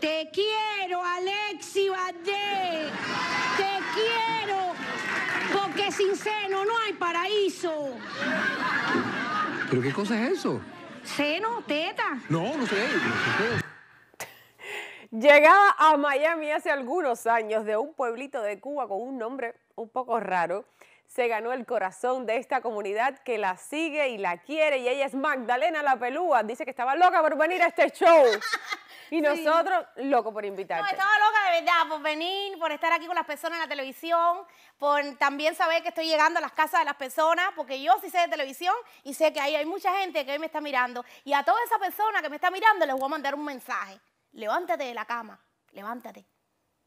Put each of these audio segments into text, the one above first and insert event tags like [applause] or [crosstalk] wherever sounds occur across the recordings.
Te quiero, Alexi Valdés. Te quiero, porque sin seno no hay paraíso. ¿Pero qué cosa es eso? Seno, teta. No, no sé. Llegada Llegaba a Miami hace algunos años de un pueblito de Cuba con un nombre un poco raro. Se ganó el corazón de esta comunidad que la sigue y la quiere y ella es Magdalena La Pelúa. Dice que estaba loca por venir a este show. Y nosotros, loco por invitarte. No, estaba loca de verdad por venir, por estar aquí con las personas en la televisión, por también saber que estoy llegando a las casas de las personas, porque yo sí sé de televisión y sé que ahí hay mucha gente que hoy me está mirando. Y a toda esa persona que me está mirando les voy a mandar un mensaje. Levántate de la cama, levántate.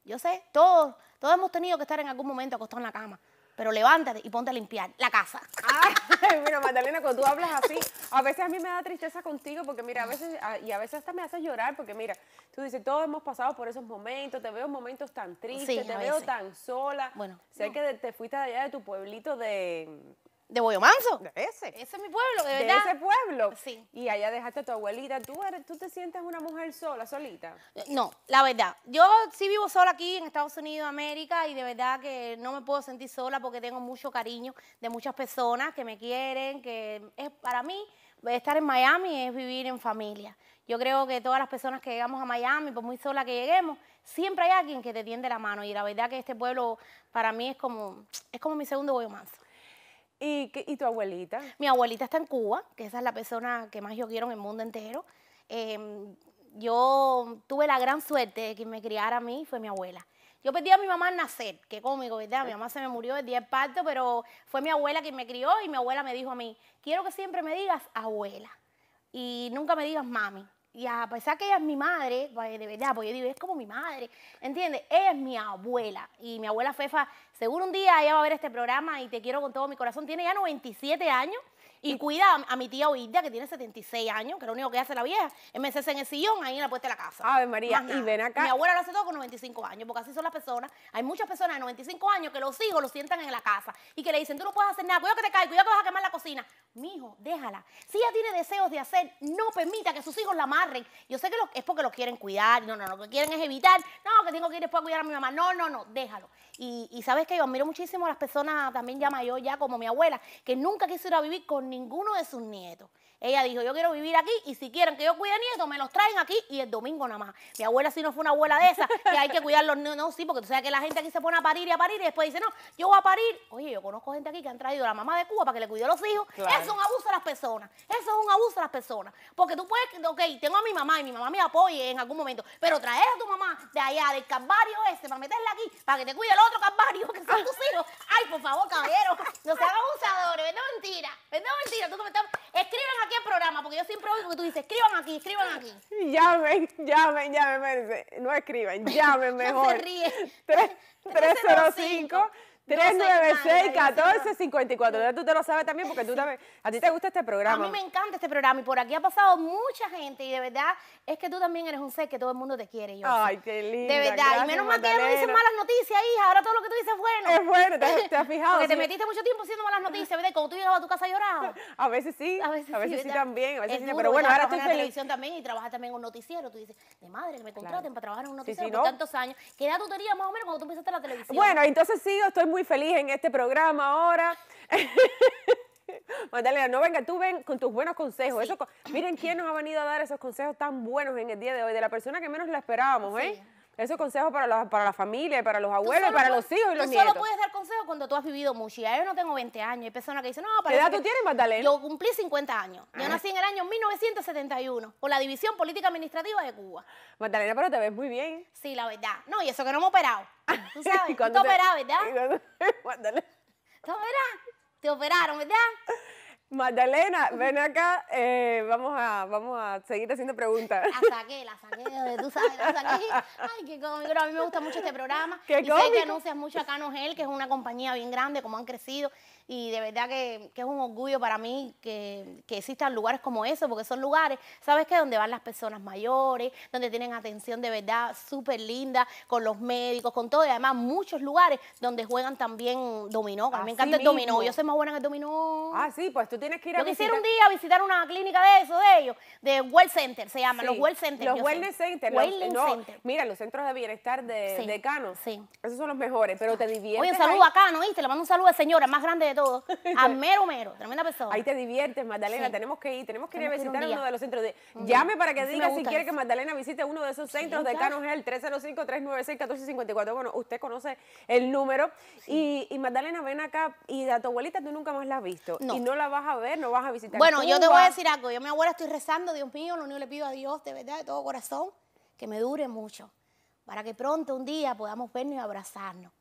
Yo sé, todos, todos hemos tenido que estar en algún momento acostados en la cama pero levántate y ponte a limpiar la casa. Ay, [laughs] mira, Magdalena, cuando tú hablas así, a veces a mí me da tristeza contigo porque, mira, a veces, y a veces hasta me hace llorar porque, mira, tú dices, todos hemos pasado por esos momentos, te veo momentos tan tristes, te veo tan sola. Bueno. Sé que te fuiste allá de tu pueblito de... De Manso? De ese. Ese es mi pueblo, de, verdad. De ese pueblo. Sí. Y allá dejaste a tu abuelita. ¿Tú, eres, ¿Tú te sientes una mujer sola, solita? No, la verdad. Yo sí vivo sola aquí en Estados Unidos, América, y de verdad que no me puedo sentir sola porque tengo mucho cariño de muchas personas que me quieren, que es para mí estar en Miami es vivir en familia. Yo creo que todas las personas que llegamos a Miami, por muy sola que lleguemos, siempre hay alguien que te tiende la mano y la verdad que este pueblo para mí es como, es como mi segundo Manso. ¿Y, tu abuelita? Mi abuelita está en Cuba, que esa es la persona que más yo quiero en el mundo entero. Em, yo tuve la gran suerte de que me criara a mí, fue mi abuela. Yo pedí a mi mamá al nacer, qué cómico, ¿verdad? Mi mamá se me murió el día del parto, pero fue mi abuela quien me crió y mi abuela me dijo a mí, quiero que siempre me digas abuela y nunca me digas mami. Y a pesar que ella es mi madre, pues, de verdad, pues yo digo, es como mi madre, ¿entiendes? Ella es mi abuela. Y mi abuela Fefa, seguro un día ella va a ver este programa y te quiero con todo mi corazón. Tiene ya 97 años y cuida a, mi tía Hilda que tiene 76 años, que lo único que hace la vieja es meterse en el sillón, ahí en la puerta de la casa. A ver, María, y ven acá. Mi abuela lo hace todo con 95 años, porque así son las personas. Hay muchas personas de 95 años que los hijos lo sientan en la casa y que le dicen, tú no puedes hacer nada, cuidado que te caes, cuidado que vas a quemar la cocina. Mi hijo, déjala. Si ella tiene deseos de hacer, no permita que sus hijos la amarren. Yo sé que es porque los quieren cuidar, no, no, lo que quieren es evitar que tengo que ir después a cuidar a mi mamá. No, no, no, déjalo. Y, sabes que yo admiro muchísimo a las personas también ya yo ya como mi abuela, que nunca quisiera vivir con ninguno de sus nietos. Ella dijo, yo quiero vivir aquí y si quieren que yo cuide nietos, me los traen aquí y el domingo nada más. Mi abuela sí no fue una abuela de esa, que hay que cuidar los nietos No, sí, porque tú sabes que la gente aquí se pone a parir y a parir y después dice, no, yo voy a parir. Oye, yo conozco gente aquí que han traído a la mamá de Cuba para que le cuide a los hijos. Eso es un abuso a las personas. Eso es un abuso a las personas. Porque tú puedes, ok, tengo a mi mamá y mi mamá me apoye en algún momento, pero traer a tu mamá de allá, del calvario ese, para meterla aquí, para que te cuide el otro calvario, que son tus hijos. Ay, por favor, caballero, no sean abusadores, no Mentira, Mentira. Tú, Escriban aquí el programa, porque yo siempre oigo que tú dices, escriban aquí, escriban aquí. Llamen, llamen, llamen, No escriban, llamen mejor. [laughs] no se ríe. 305. [laughs] 396 1454 Ya tú te lo sabes también porque tú también. A ti te gusta este programa. A mí me encanta este programa y por aquí ha pasado mucha gente y de verdad es que tú también eres un sé que todo el mundo te quiere. Yo Ay, qué lindo. De verdad. y menos mal que ya no dices malas noticias, hija. Ahora todo lo que tú dices es bueno. Es bueno, te, has fijado. porque te metiste mucho tiempo haciendo malas noticias, ¿verdad? Cuando tú llegabas a tu casa llorando. [laughs] A veces sí. A veces, sí, también. A veces sí, pero bueno, ahora estoy en televisión también y trabajas también en un noticiero. Tú dices, de madre, que me contraten para trabajar en un noticiero tantos años. ¿Qué edad tú tenías más o menos cuando tú empezaste la televisión? Bueno, entonces sí, estoy muy feliz en este programa ahora. [laughs] madalena, no venga, tú ven con tus buenos consejos. Eso, miren quién nos ha venido a dar esos consejos tan buenos en el día de hoy, de la persona que menos la esperábamos, ¿eh? Eso es consejo para, la familia, para los abuelos, para los hijos y los nietos. Tú solo puedes dar consejo cuando tú has vivido mucho. Ya yo no tengo 20 años. Hay personas que dicen, no, para ¿Qué edad tú tienes, Magdalena? Yo cumplí 50 años. Yo ah. nací en el año 1971 por la División Política Administrativa de Cuba. Magdalena, pero te ves muy bien. Sí, la verdad. No, y eso que no me he operado. Tú [laughs] sabes, tú te, te ¿verdad? [laughs] Magdalena. ¿Te operaron? ¿Te operaron, verdad? Magdalena, ven acá, eh, vamos, a, vamos a seguir haciendo preguntas. La saqué, la saqué, tú sabes, la saqué. Ay, qué cómico, a mí me gusta mucho este programa. Qué y sé que anuncias mucho a Cano que es una compañía bien grande, cómo han crecido y de verdad que, es un orgullo para mí que, existan lugares como eso, porque son lugares, ¿sabes qué? Donde van las personas mayores, donde tienen atención de verdad súper linda, con los médicos, con todo, y además muchos lugares donde juegan también dominó, a mí me encanta el dominó, yo soy más buena en el dominó. Ah, sí, pues tú tienes que ir a yo visitar. quisiera un día visitar una clínica de eso, de ellos, de World Center, se llama, los Well Center. Los Wellness Center, los, no, Center. mira, los centros de bienestar de, Cano, sí. esos son los mejores, pero te diviertes Oye, un saludo a Cano, ¿viste? Le mando un saludo a señora, más grande de todo. [laughs] A mero, mero. Tremenda persona. Ahí te diviertes, Magdalena. Tenemos que ir, tenemos que ir a visitar uno de los centros. de Llame para que diga si quiere que Magdalena visite uno de esos centros de Canon Gel 305-396-1454. Bueno, usted conoce el número. Y, Magdalena, ven acá. Y a tu abuelita tú nunca más la has visto. Y no la vas a ver, no vas a visitar. Bueno, yo te voy a decir algo. Yo mi abuela estoy rezando, Dios mío, lo único le pido a Dios, de verdad, de todo corazón, que me dure mucho. Para que pronto, un día, podamos vernos y abrazarnos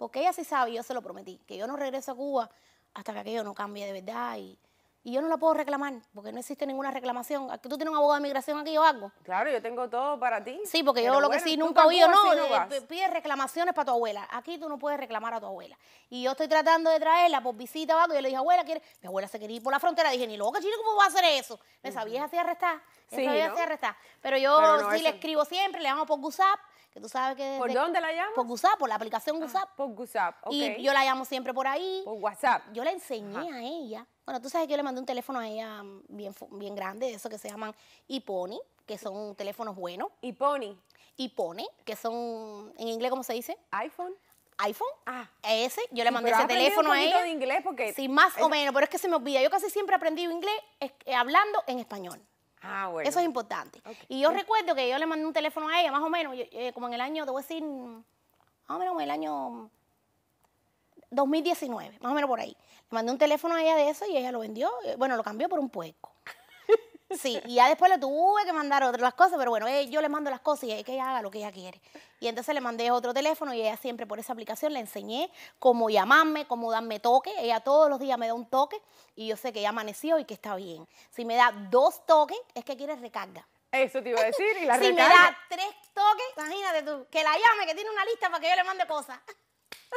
porque ella sí sabe, yo se lo prometí, que yo no regreso a Cuba hasta que aquello no cambie de verdad y, y yo no la puedo reclamar porque no existe ninguna reclamación. ¿Tú tienes un abogado de migración aquí o algo? Claro, yo tengo todo para ti. Sí, porque yo lo que sí nunca he oído, no, no eh, pide reclamaciones para tu abuela. Aquí tú no puedes reclamar a tu abuela. Y yo estoy tratando de traerla por visita o Y yo le dije, abuela, ¿quiere? mi abuela se quería ir por la frontera. dije, ni loco chile, ¿cómo va a hacer eso? Me sabías sabía hacer arrestar. Sí, sabía ¿no? arrestar. Pero yo sí le escribo siempre, le llamo por WhatsApp que tú sabes que... ¿Por dónde la llamo Por WhatsApp, por la aplicación ah, WhatsApp. por WhatsApp, Y yo la llamo siempre por ahí. Por WhatsApp. Yo le enseñé a ella bueno, tú sabes que yo le mandé un teléfono a ella mm, bien, bien grande, de esos que se llaman Iponi, que son teléfonos buenos. Iponi. Ipone, que son, en inglés, ¿cómo se dice? iPhone iPhone. Ah. Ese, yo le mandé ese teléfono a ella. de inglés porque... Sí, más o menos, pero es que se me olvida. Yo casi siempre he aprendido inglés eh, hablando en español. Ah, bueno. Eso es importante. Y yo recuerdo que yo le mandé un teléfono a ella, más o menos, eh, como en el año, debo decir, mm, más o menos en el año 2019, mm, más o menos por ahí mandé un teléfono a ella de eso y ella lo vendió, eh, bueno, lo cambió por un puerco. [laughs] Sí, y ya después le tuve que mandar otras cosas, pero bueno, eh, yo le mando las cosas y es que ella haga lo que ella quiere. Y entonces le mandé otro teléfono y ella siempre por esa aplicación le enseñé cómo llamarme, cómo darme toque. Ella todos los días me da un toque y yo sé que ya amaneció y que está bien. Si me da dos toques, es que quiere recarga. Eso te iba a decir y la [laughs] Si me da tres toques, imagínate tú, que la llame, que tiene una lista para que yo le mande cosas.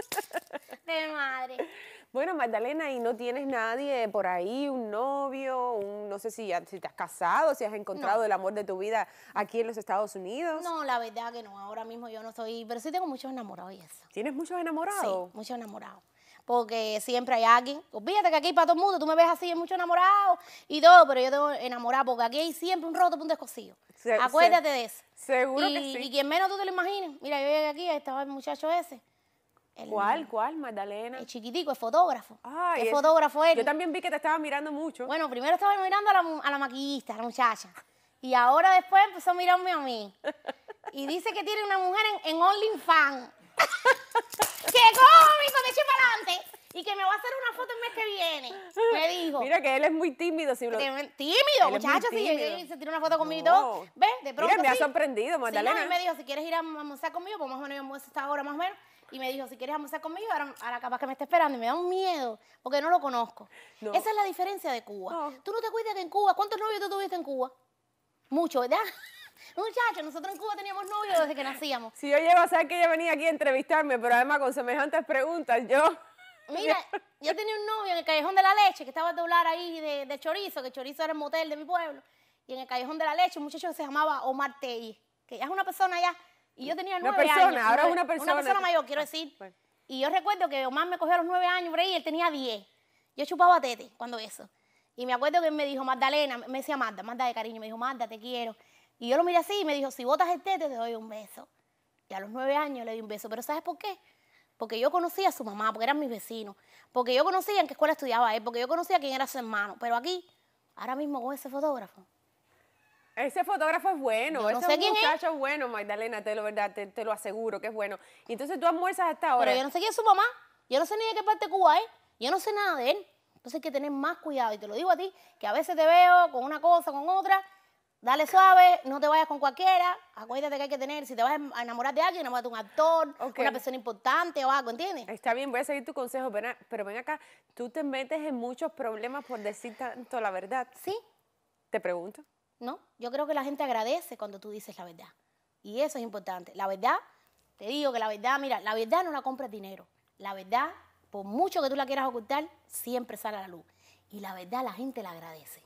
[laughs] De madre. Bueno, Magdalena, ¿y no tienes nadie por ahí, un novio, un, no sé si, si te has casado, si has encontrado el amor de tu vida aquí en los Estados Unidos? No, la verdad que no, ahora mismo yo no soy, pero sí tengo muchos enamorados y eso. ¿Tienes muchos enamorados? Sí, muchos enamorados porque siempre hay alguien. fíjate que aquí para todo el mundo, tú me ves así, mucho enamorado y todo, pero yo tengo enamorado porque aquí hay siempre un roto, un descosido. Acuérdate de eso. Seguro que sí. Y quien menos tú te lo imagines. Mira, yo llegué aquí, estaba el muchacho ese. ¿Cuál, cuál, Magdalena? El chiquitico, es fotógrafo. Ah, fotógrafo él? Yo también vi que te estaba mirando mucho. Bueno, primero estaba mirando a la, maquillista, a la muchacha. Y ahora después empezó a mirarme a mí. Y dice que tiene una mujer en, en OnlyFans. [laughs] ¡Qué cómico! ¡Me eché para adelante! y que me va a hacer una foto el mes que viene. Me [laughs] dijo. Mira que él es muy tímido. Si lo... Tímido, muchacho. Si se tira una foto conmigo y todo. ¿Ves? De pronto. Mira, me ha sorprendido, Magdalena. Sí, me dijo, si quieres ir a almorzar conmigo, pues más o menos almuerzo esta hora más o menos. Y me dijo, si quieres almorzar conmigo, ahora, capaz que me está esperando. Y me da un miedo, porque no lo conozco. Esa es la diferencia de Cuba. Tú no te cuidas que en Cuba, ¿cuántos novios tú tuviste en Cuba? Mucho, ¿verdad? [laughs] Muchachos, nosotros en Cuba teníamos novios desde que nacíamos. Si yo llego a saber que ella venía aquí a entrevistarme, pero además con semejantes preguntas, yo... Mira, yo tenía un novio en el Callejón de la Leche que estaba a doblar ahí de, chorizo, que chorizo era el motel de mi pueblo. Y en el Callejón de la Leche un muchacho que se llamaba Omar Tei, que ya es una persona ya. Y yo tenía nueve persona, Ahora una, es una persona. Una persona mayor, quiero ah, decir. Y yo recuerdo que Omar me cogió a los nueve años, por ahí, él tenía diez. Yo chupaba tete cuando eso. Y me acuerdo que él me dijo, Magdalena, me decía manda, manda de cariño, me dijo, manda, te quiero. Y yo lo miré así y me dijo, si botas el tete, te doy un beso. Y a los nueve años le di un beso. Pero ¿sabes por qué? porque yo conocía a su mamá, porque eran mis vecinos, porque yo conocía en qué escuela estudiaba él, porque yo conocía quién era su hermano. Pero aquí, ahora mismo con ese fotógrafo. Ese fotógrafo es bueno, ese muchacho es. bueno, Magdalena, te lo, verdad, lo aseguro que es bueno. Entonces tú almuerzas hasta ahora. Pero yo no sé quién es su mamá, yo no sé ni de qué parte de Cuba es, yo no sé nada de él. Entonces hay que tener más cuidado, y te lo digo a ti, que a veces te veo con una cosa, con otra, Dale suave, no te vayas con cualquiera. Acuérdate que hay que tener, si te vas a em, enamorar de alguien, enamórate de un actor, una persona importante o algo, ¿entiendes? Está bien, voy a seguir tu consejo, pero, pero ven acá, tú te metes en muchos problemas por decir tanto la verdad. Sí. Te pregunto. No, yo creo que la gente agradece cuando tú dices la verdad. Y eso es importante. La verdad, te digo que la verdad, mira, la verdad no la compras dinero. La verdad, por mucho que tú la quieras ocultar, siempre sale a la luz. Y la verdad la gente la agradece.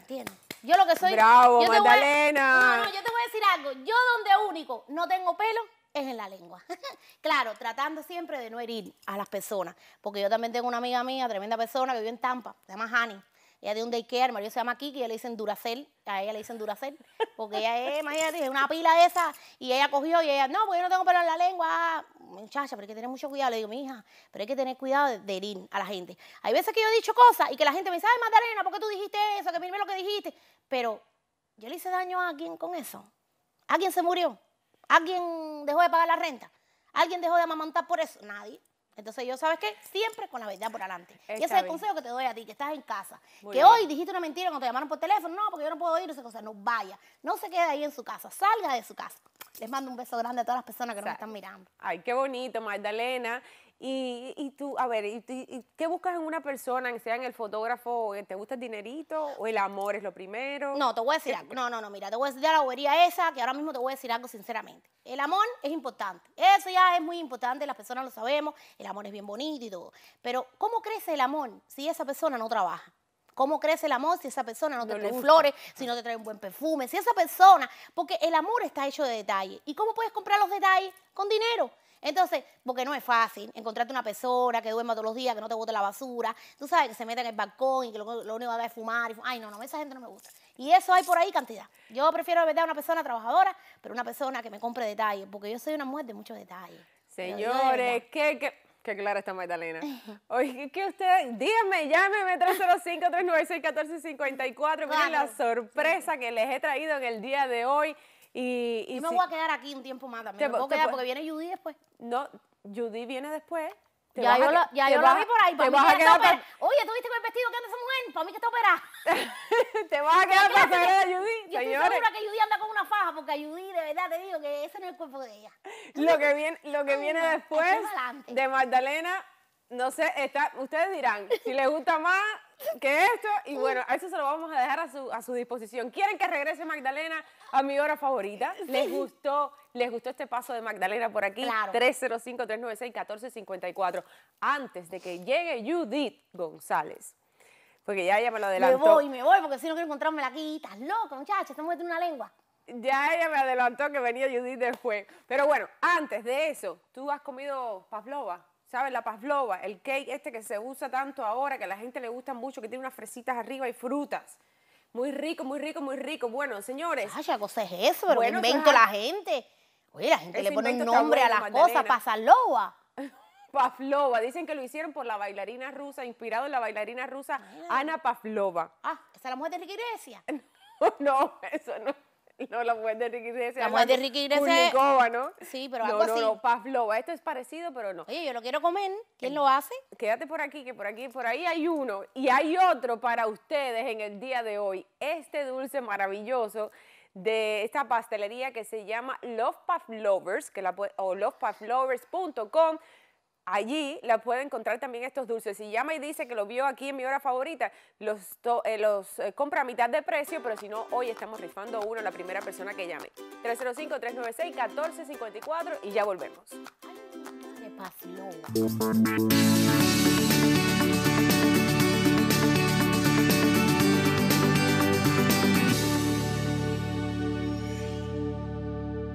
¿Entiendes? Yo lo que soy. Bravo, yo Magdalena. yo te voy a decir algo. Yo donde único no tengo pelo es en la lengua. [laughs] claro, tratando siempre de no herir a las personas. Porque yo también tengo una amiga mía, tremenda persona, que vive en Tampa, se llama Hani. Ella de un daycare, el se llama Kiki, ella le dicen Duracel, a ella le dicen Duracel, porque ella es, imagínate, una pila de esa, y ella cogió y ella, no, pues yo no tengo pelo en la lengua, muchacha, pero hay que tener mucho cuidado, le digo, mi hija, pero hay que tener cuidado de herir a la gente. Hay veces que yo he dicho cosas y que la gente me dice, ay, Magdalena, ¿por qué tú dijiste eso? Que primero lo que dijiste, pero yo le hice daño a alguien con eso. ¿Alguien se murió? ¿Alguien dejó de pagar la renta? ¿Alguien dejó de amamantar por eso? Nadie. Entonces yo, ¿sabes qué? Siempre con la verdad por adelante. y ese es el consejo que te doy a ti, que estás en casa. que hoy dijiste una mentira cuando te llamaron por teléfono, no, porque yo no puedo ir, esa cosa. No vaya, no se quede ahí en su casa, salga de su casa. Les mando un beso grande a todas las personas que nos están mirando. Ay, qué bonito, Magdalena. Y, y tú, a ver, ¿qué buscas en una persona, sea en el fotógrafo, te gusta el dinerito o el amor es lo primero? No, te voy a decir algo. No, no, no, mira, te voy a decir la esa, que ahora mismo te voy a decir algo sinceramente. El amor es importante. Eso ya es muy importante, las personas lo sabemos, el amor es bien bonito y todo. Pero, ¿cómo crece el amor si esa persona no trabaja? cómo crece el amor si esa persona no te trae flores, si no te trae un buen perfume, si esa persona, porque el amor está hecho de detalles. ¿Y cómo puedes comprar los detalles? Con dinero. Entonces, porque no es fácil encontrarte una persona que duerma todos los días, que no te bote la basura, tú sabes, que se mete en el balcón y que lo, único que va es fumar. Y fumar. Ay, no, no, esa gente no me gusta. Y eso hay por ahí cantidad. Yo prefiero, de a una persona trabajadora, pero una persona que me compre detalles, porque yo soy una mujer de muchos detalles. Señores, qué Qué clara está Magdalena. Oye, que usted, díganme, llámeme 305-396-1454. Miren la sorpresa que les he traído en el día de hoy. Y, Yo me voy a quedar aquí un tiempo más también. me puedo quedar porque viene Judy después. No, Judy viene después ya yo, lo ya yo la, vi por ahí. Para te vas a quedar Oye, ¿tú viste con el vestido que anda esa mujer? Para mí que está operada. [laughs] te vas a quedar para saber a Judy, Yo estoy segura que Judy anda con una faja, porque a Judy, de verdad, te digo que ese no es el cuerpo de ella. [laughs] Lo que viene, lo que viene después de Magdalena, no sé, está, ustedes dirán, si les gusta más que esto, y bueno, a eso se lo vamos a dejar a su, disposición. ¿Quieren que regrese Magdalena a mi hora favorita? ¿Les gustó? ¿Les gustó este paso de Magdalena por aquí? Claro. 305-396-1454. Antes de que llegue Judith González. Porque ya ella me lo adelantó. Me voy, me voy, porque si no quiero encontrarme aquí. Estás loca, muchacha, Estamos metiendo una lengua. Ya ella me adelantó que venía Judith del después. Pero bueno, antes de eso, ¿tú has comido pavlova? ¿sabes? La pavlova, el cake este que se usa tanto ahora, que a la gente le gusta mucho, que tiene unas fresitas arriba y frutas. Muy rico, muy rico, muy rico. Bueno, señores. Ay, cosa es eso, pero invento la gente. Oye, la gente le pone nombre a las cosas, pasaloba. [laughs] Pavlova. Dicen que lo hicieron por la bailarina rusa, inspirado en la bailarina rusa ah. Ana Pavlova. Ah, esa es la mujer de la iglesia. No, [laughs] no, eso no. [laughs] No, la mujer de Ricky Iglesias. La mujer de Ricky Iglesias. ¿no? Sí, pero algo no, no, No, Pavlova. Esto es parecido, pero no. Oye, yo lo quiero comer. ¿Quién eh, lo hace? Quédate por aquí, que por aquí, por ahí hay uno. Y hay otro para ustedes en el día de hoy. Este dulce maravilloso de esta pastelería que se llama Love Puff o lovepavlovers.com. Allí la puede encontrar también estos dulces. Si llama y dice que lo vio aquí en mi hora favorita, los, eh, eh, compra a mitad de precio, pero si no, hoy estamos rifando uno la primera persona que llame. 305-396-1454 y ya volvemos.